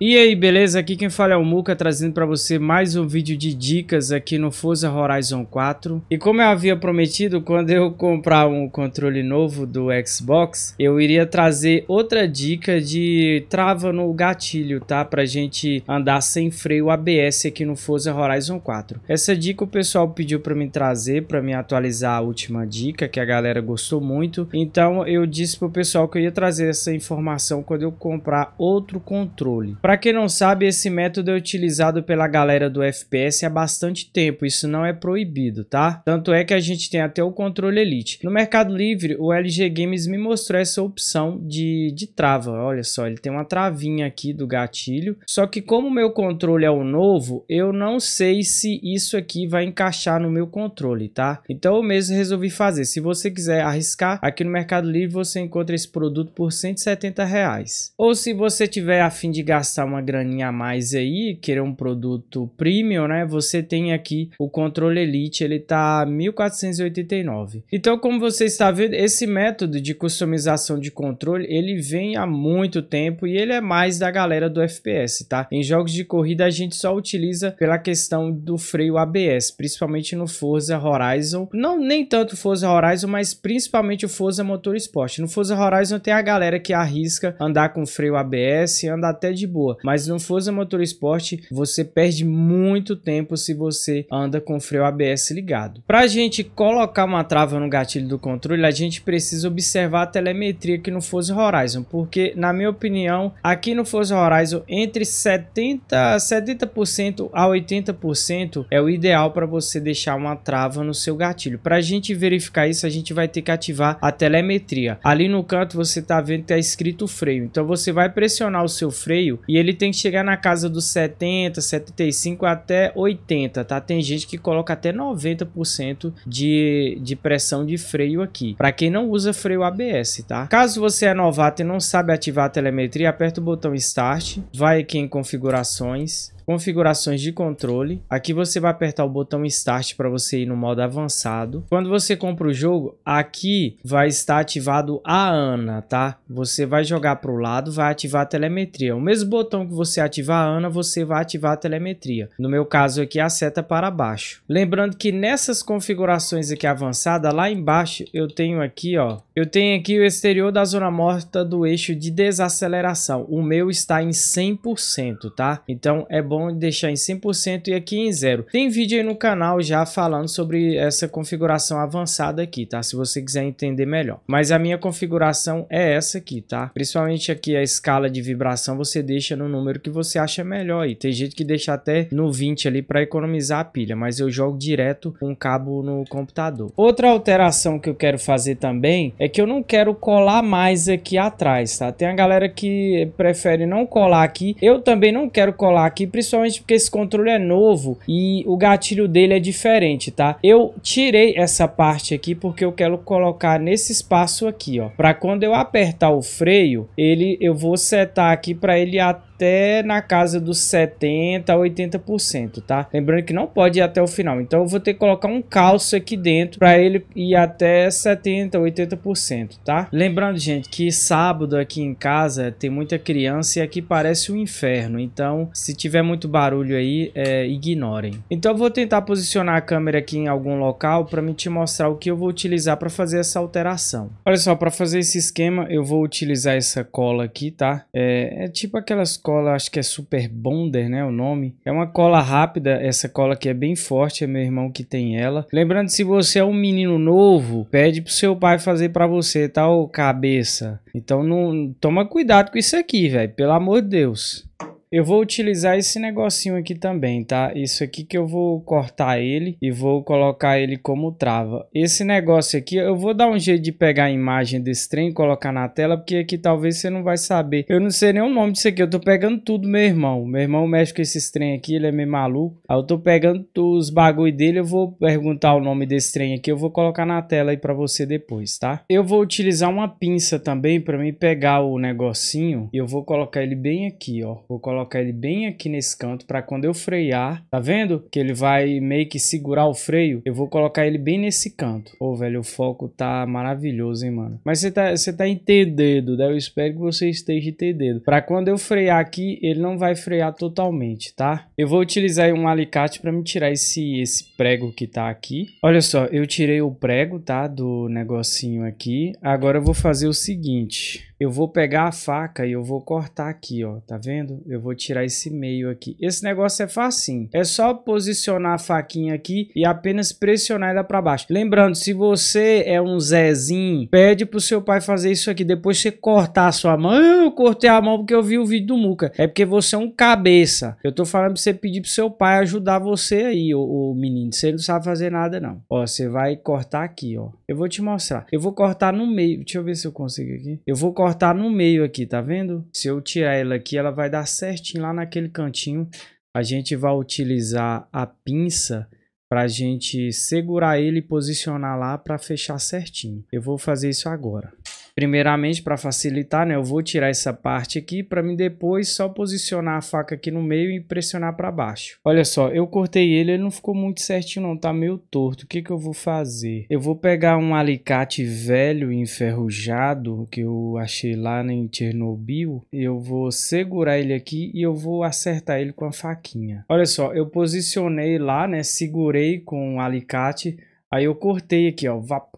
E aí, beleza? Aqui quem fala é o Muka, trazendo para você mais um vídeo de dicas aqui no Forza Horizon 4. E como eu havia prometido, quando eu comprar um controle novo do Xbox, eu iria trazer outra dica de trava no gatilho, tá? Pra gente andar sem freio ABS aqui no Forza Horizon 4. Essa dica o pessoal pediu para me trazer, para me atualizar a última dica, que a galera gostou muito. Então eu disse pro pessoal que eu ia trazer essa informação quando eu comprar outro controle para quem não sabe, esse método é utilizado pela galera do FPS há bastante tempo, isso não é proibido, tá? Tanto é que a gente tem até o controle Elite. No Mercado Livre, o LG Games me mostrou essa opção de, de trava, olha só, ele tem uma travinha aqui do gatilho, só que como o meu controle é o novo, eu não sei se isso aqui vai encaixar no meu controle, tá? Então eu mesmo resolvi fazer, se você quiser arriscar, aqui no Mercado Livre você encontra esse produto por 170 reais. Ou se você tiver a fim de gastar gastar uma graninha a mais aí, querer um produto premium, né? Você tem aqui o controle Elite, ele tá 1489. Então, como você está vendo, esse método de customização de controle, ele vem há muito tempo e ele é mais da galera do FPS, tá? Em jogos de corrida a gente só utiliza pela questão do freio ABS, principalmente no Forza Horizon. Não nem tanto Forza Horizon, mas principalmente o Forza Motorsport. No Forza Horizon tem a galera que arrisca andar com freio ABS e anda até de boa boa, mas no Forza Motorsport você perde muito tempo se você anda com o freio ABS ligado. Para a gente colocar uma trava no gatilho do controle, a gente precisa observar a telemetria que no Forza Horizon, porque na minha opinião, aqui no Forza Horizon entre 70, 70% a 80% é o ideal para você deixar uma trava no seu gatilho. Para a gente verificar isso, a gente vai ter que ativar a telemetria. Ali no canto você está vendo que está escrito freio. Então você vai pressionar o seu freio e ele tem que chegar na casa dos 70, 75 até 80, tá? Tem gente que coloca até 90% de, de pressão de freio aqui. Para quem não usa freio ABS, tá? Caso você é novato e não sabe ativar a telemetria, aperta o botão Start, vai aqui em configurações, configurações de controle. Aqui você vai apertar o botão Start para você ir no modo avançado. Quando você compra o jogo, aqui vai estar ativado a ANA, tá? Você vai jogar para o lado, vai ativar a telemetria. O mesmo botão que você ativar a ANA, você vai ativar a telemetria. No meu caso aqui, a seta para baixo. Lembrando que nessas configurações aqui avançada, lá embaixo eu tenho aqui, ó, eu tenho aqui o exterior da zona morta do eixo de desaceleração. O meu está em 100%, tá? Então é bom bom deixar em 100% e aqui em zero Tem vídeo aí no canal já falando sobre essa configuração avançada aqui, tá? Se você quiser entender melhor. Mas a minha configuração é essa aqui, tá? Principalmente aqui a escala de vibração você deixa no número que você acha melhor e Tem gente que deixa até no 20 ali para economizar a pilha, mas eu jogo direto com um cabo no computador. Outra alteração que eu quero fazer também é que eu não quero colar mais aqui atrás, tá? Tem a galera que prefere não colar aqui. Eu também não quero colar aqui, principalmente principalmente porque esse controle é novo e o gatilho dele é diferente, tá? Eu tirei essa parte aqui porque eu quero colocar nesse espaço aqui, ó, para quando eu apertar o freio, ele eu vou setar aqui para ele até na casa dos 70, a 80%, tá? Lembrando que não pode ir até o final. Então eu vou ter que colocar um calço aqui dentro para ele ir até 70, a 80%, tá? Lembrando, gente, que sábado aqui em casa tem muita criança e aqui parece um inferno. Então, se tiver muito barulho aí, é, ignorem. Então eu vou tentar posicionar a câmera aqui em algum local para me te mostrar o que eu vou utilizar para fazer essa alteração. Olha só, para fazer esse esquema, eu vou utilizar essa cola aqui, tá? É, é tipo aquelas cola, acho que é Super Bonder, né? O nome. É uma cola rápida, essa cola que é bem forte, é meu irmão que tem ela. Lembrando, se você é um menino novo, pede pro seu pai fazer para você, tal tá, cabeça. Então não toma cuidado com isso aqui, velho, pelo amor de Deus. Eu vou utilizar esse negocinho aqui também, tá? Isso aqui que eu vou cortar ele e vou colocar ele como trava. Esse negócio aqui, eu vou dar um jeito de pegar a imagem desse trem e colocar na tela, porque aqui talvez você não vai saber. Eu não sei nem o nome disso aqui, eu tô pegando tudo, meu irmão. Meu irmão mexe com esse trem aqui, ele é meio maluco. Aí eu tô pegando os bagulho dele, eu vou perguntar o nome desse trem aqui, eu vou colocar na tela aí pra você depois, tá? Eu vou utilizar uma pinça também pra mim pegar o negocinho e eu vou colocar ele bem aqui, ó. Vou colocar colocar ele bem aqui nesse canto para quando eu frear, tá vendo? Que ele vai meio que segurar o freio. Eu vou colocar ele bem nesse canto. Pô, velho, o foco tá maravilhoso, hein, mano? Mas você tá, você tá entendendo, né? Eu espero que você esteja entendendo. Para quando eu frear aqui, ele não vai frear totalmente, tá? Eu vou utilizar um alicate para me tirar esse, esse prego que tá aqui. Olha só, eu tirei o prego, tá? Do negocinho aqui. Agora eu vou fazer o seguinte eu vou pegar a faca e eu vou cortar aqui, ó, tá vendo? Eu vou tirar esse meio aqui. Esse negócio é facinho, é só posicionar a faquinha aqui e apenas pressionar ela para baixo. Lembrando, se você é um Zezinho, pede pro seu pai fazer isso aqui, depois você cortar a sua mão. Ah, eu cortei a mão porque eu vi o vídeo do Muca. É porque você é um cabeça. Eu tô falando pra você pedir pro seu pai ajudar você aí, o menino. Você não sabe fazer nada, não. Ó, você vai cortar aqui, ó. Eu vou te mostrar. Eu vou cortar no meio. Deixa eu ver se eu consigo aqui. Eu vou cortar cortar no meio aqui, tá vendo? Se eu tirar ela aqui, ela vai dar certinho lá naquele cantinho. A gente vai utilizar a pinça para a gente segurar ele e posicionar lá para fechar certinho. Eu vou fazer isso agora. Primeiramente, para facilitar, né, eu vou tirar essa parte aqui para mim depois só posicionar a faca aqui no meio e pressionar para baixo. Olha só, eu cortei ele, ele não ficou muito certinho não, tá meio torto. O que que eu vou fazer? Eu vou pegar um alicate velho enferrujado que eu achei lá em Chernobyl. Eu vou segurar ele aqui e eu vou acertar ele com a faquinha. Olha só, eu posicionei lá, né, segurei com o alicate, aí eu cortei aqui, ó, vap.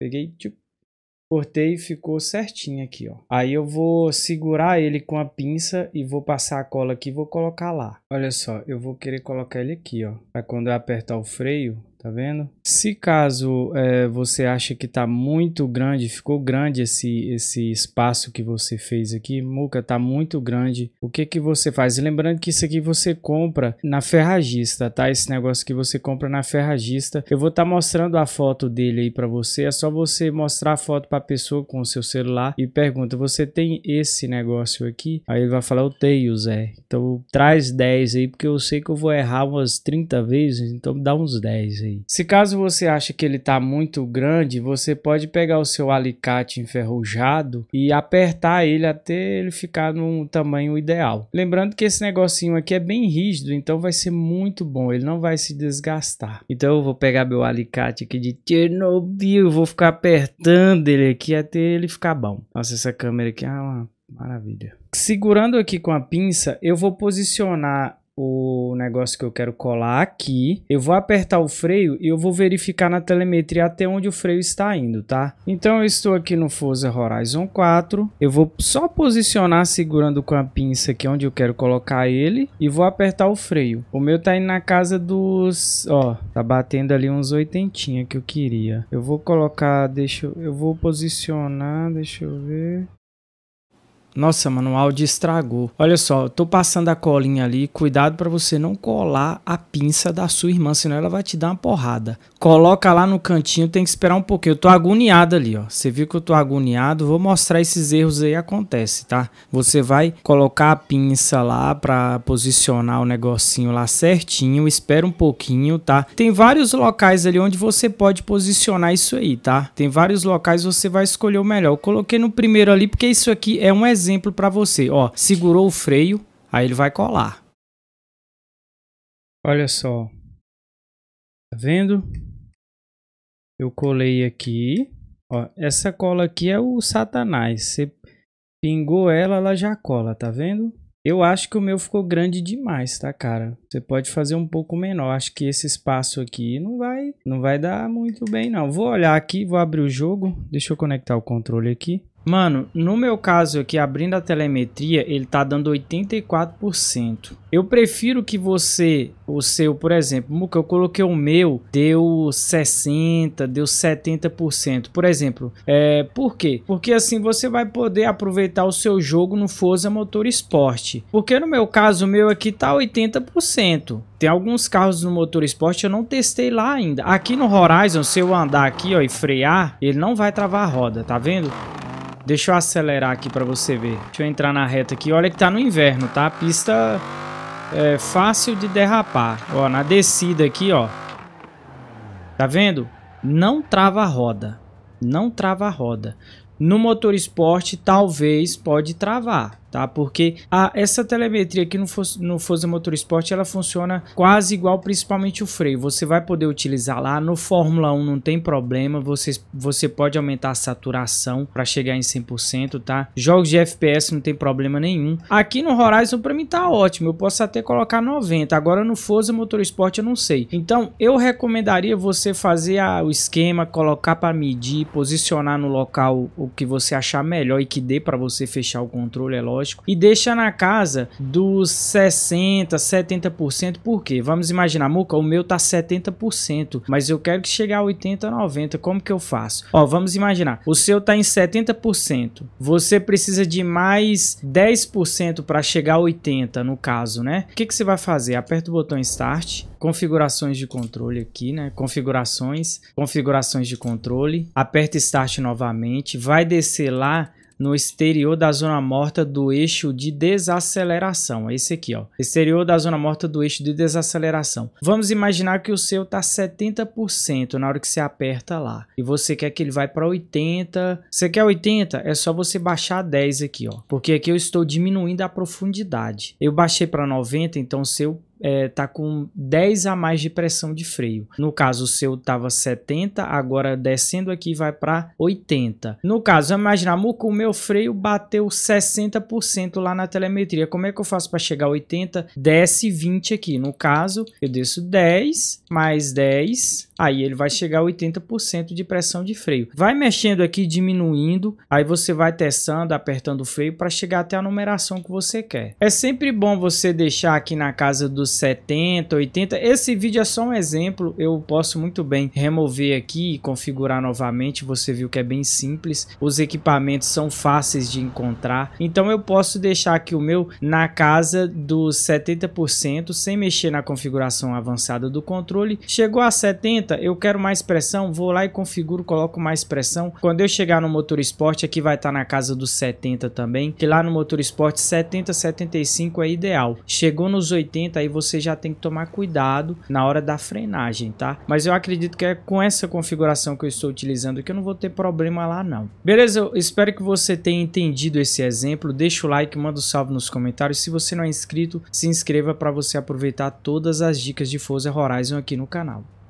Peguei, tipo, Cortei e ficou certinho aqui, ó. Aí eu vou segurar ele com a pinça e vou passar a cola aqui e vou colocar lá. Olha só, eu vou querer colocar ele aqui, ó. Pra quando eu apertar o freio, tá vendo? Se caso é, você acha que tá muito grande, ficou grande esse, esse espaço que você fez aqui, Muca, tá muito grande, o que que você faz? Lembrando que isso aqui você compra na ferragista, tá? Esse negócio que você compra na ferragista. Eu vou estar tá mostrando a foto dele aí para você, é só você mostrar a foto para a pessoa com o seu celular e pergunta, você tem esse negócio aqui? Aí ele vai falar, eu tenho, Zé. Então traz 10 aí, porque eu sei que eu vou errar umas 30 vezes, então dá uns 10 aí aí. Se caso você acha que ele está muito grande, você pode pegar o seu alicate enferrujado e apertar ele até ele ficar no tamanho ideal. Lembrando que esse negocinho aqui é bem rígido, então vai ser muito bom, ele não vai se desgastar. Então eu vou pegar meu alicate aqui de Chernobyl, vou ficar apertando ele aqui até ele ficar bom. Nossa, essa câmera aqui é uma maravilha. Segurando aqui com a pinça, eu vou posicionar o negócio que eu quero colar aqui. Eu vou apertar o freio e eu vou verificar na telemetria até onde o freio está indo, tá? Então eu estou aqui no Forza Horizon 4. Eu vou só posicionar segurando com a pinça aqui onde eu quero colocar ele e vou apertar o freio. O meu tá indo na casa dos... ó, tá batendo ali uns oitentinha que eu queria. Eu vou colocar, deixa eu... eu vou posicionar, deixa eu ver... Nossa, mano, o áudio estragou. Olha só, tô passando a colinha ali. Cuidado para você não colar a pinça da sua irmã, senão ela vai te dar uma porrada. Coloca lá no cantinho, tem que esperar um pouquinho. Eu tô agoniado ali, ó. Você viu que eu tô agoniado? Vou mostrar esses erros aí acontece, tá? Você vai colocar a pinça lá para posicionar o negocinho lá certinho. Espera um pouquinho, tá? Tem vários locais ali onde você pode posicionar isso aí, tá? Tem vários locais você vai escolher o melhor. Eu coloquei no primeiro ali porque isso aqui é um exemplo exemplo para você. Ó, segurou o freio, aí ele vai colar. Olha só. Tá vendo? Eu colei aqui. Ó, essa cola aqui é o satanás. Você pingou ela, ela já cola, tá vendo? Eu acho que o meu ficou grande demais, tá, cara? Você pode fazer um pouco menor. Acho que esse espaço aqui não vai, não vai dar muito bem, não. Vou olhar aqui, vou abrir o jogo. Deixa eu conectar o controle aqui. Mano, no meu caso aqui, abrindo a telemetria, ele tá dando 84%. Eu prefiro que você, o seu, por exemplo, Muka, eu coloquei o meu, deu 60%, deu 70%. Por exemplo, é, por quê? Porque assim você vai poder aproveitar o seu jogo no Forza Motor Sport. Porque no meu caso, o meu aqui tá 80%. Tem alguns carros no motor esporte eu não testei lá ainda. Aqui no Horizon, se eu andar aqui ó, e frear, ele não vai travar a roda, tá vendo? Deixa eu acelerar aqui pra você ver. Deixa eu entrar na reta aqui. Olha que tá no inverno, tá? pista é fácil de derrapar. Ó, na descida aqui, ó. Tá vendo? Não trava a roda. Não trava a roda no motor esporte talvez pode travar, tá? Porque a, essa telemetria aqui no, no Forza Motor Esporte ela funciona quase igual, principalmente o freio. Você vai poder utilizar lá no Fórmula 1, não tem problema. Você, você pode aumentar a saturação para chegar em 100%, tá? Jogos de FPS não tem problema nenhum. Aqui no Horizon para mim tá ótimo, eu posso até colocar 90. Agora no Forza Motor Esporte eu não sei. Então eu recomendaria você fazer a, o esquema, colocar para medir, posicionar no local o que você achar melhor e que dê para você fechar o controle, é lógico. E deixa na casa dos 60, 70%, por quê? Vamos imaginar, Muca, o meu tá 70%, mas eu quero que chegue a 80, 90, como que eu faço? Ó, vamos imaginar, o seu tá em 70%, você precisa de mais 10% para chegar a 80, no caso, né? O que que você vai fazer? Aperta o botão Start, configurações de controle aqui, né? Configurações, configurações de controle. Aperta Start novamente, vai descer lá no exterior da zona morta do eixo de desaceleração. É esse aqui, ó. Exterior da zona morta do eixo de desaceleração. Vamos imaginar que o seu tá 70% na hora que você aperta lá. E você quer que ele vai para 80. Você quer 80? É só você baixar 10 aqui, ó. Porque aqui eu estou diminuindo a profundidade. Eu baixei para 90, então o seu é, tá com 10 a mais de pressão de freio. No caso, o seu tava 70, agora descendo aqui vai para 80. No caso, vamos imaginar, o meu freio bateu 60% lá na telemetria. Como é que eu faço para chegar a 80? Desce 20 aqui. No caso, eu desço 10 mais 10 aí ele vai chegar a 80% de pressão de freio. Vai mexendo aqui, diminuindo, aí você vai testando, apertando o freio para chegar até a numeração que você quer. É sempre bom você deixar aqui na casa dos 70, 80. Esse vídeo é só um exemplo, eu posso muito bem remover aqui e configurar novamente, você viu que é bem simples. Os equipamentos são fáceis de encontrar, então eu posso deixar aqui o meu na casa dos 70% sem mexer na configuração avançada do controle. Chegou a 70, eu quero mais pressão, vou lá e configuro, coloco mais pressão. Quando eu chegar no motor esporte, aqui vai estar tá na casa dos 70 também, que lá no motor esporte 70, 75 é ideal. Chegou nos 80, aí você já tem que tomar cuidado na hora da frenagem, tá? Mas eu acredito que é com essa configuração que eu estou utilizando que eu não vou ter problema lá não. Beleza? Eu espero que você tenha entendido esse exemplo. Deixa o like, manda um salve nos comentários. Se você não é inscrito, se inscreva para você aproveitar todas as dicas de Forza Horizon aqui no canal.